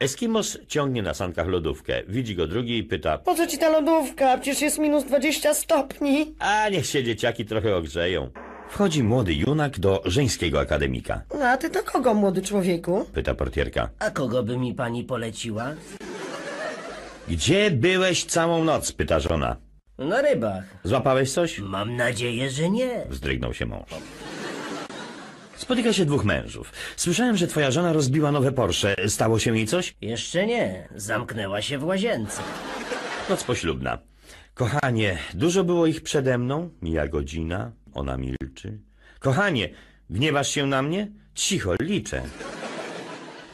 Eskimos ciągnie na sankach lodówkę. Widzi go drugi i pyta. Po co ci ta lodówka? Przecież jest minus 20 stopni. A niech się dzieciaki trochę ogrzeją. Wchodzi młody junak do żeńskiego akademika. No, a ty to kogo, młody człowieku? Pyta portierka. A kogo by mi pani poleciła? Gdzie byłeś całą noc? Pyta żona. Na rybach. Złapałeś coś? Mam nadzieję, że nie. Wzdrygnął się mąż. Spotyka się dwóch mężów. Słyszałem, że twoja żona rozbiła nowe Porsche. Stało się jej coś? Jeszcze nie. Zamknęła się w łazience. Noc poślubna. Kochanie, dużo było ich przede mną? Mija godzina. Ona milczy. Kochanie, gniewasz się na mnie? Cicho, liczę.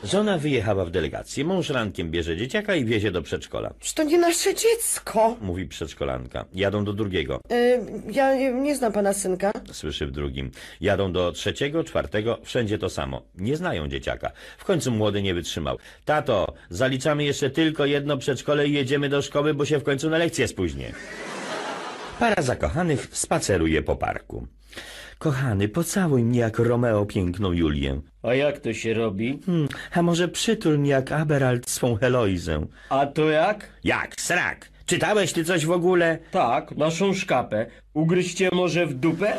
Żona wyjechała w delegację, mąż rankiem bierze dzieciaka i wiezie do przedszkola. Czy to nie nasze dziecko? Mówi przedszkolanka. Jadą do drugiego. E, ja nie- nie znam pana synka. Słyszy w drugim. Jadą do trzeciego, czwartego, wszędzie to samo. Nie znają dzieciaka. W końcu młody nie wytrzymał. Tato, zaliczamy jeszcze tylko jedno przedszkole i jedziemy do szkoły, bo się w końcu na lekcję spóźnię. Para zakochanych spaceruje po parku. Kochany, pocałuj mnie jak Romeo piękną Julię. A jak to się robi? Hmm, a może przytul mnie jak Aberalt swą Heloizę. A to jak? Jak, srak! Czytałeś ty coś w ogóle? Tak, naszą szkapę. Ugryźcie może w dupę?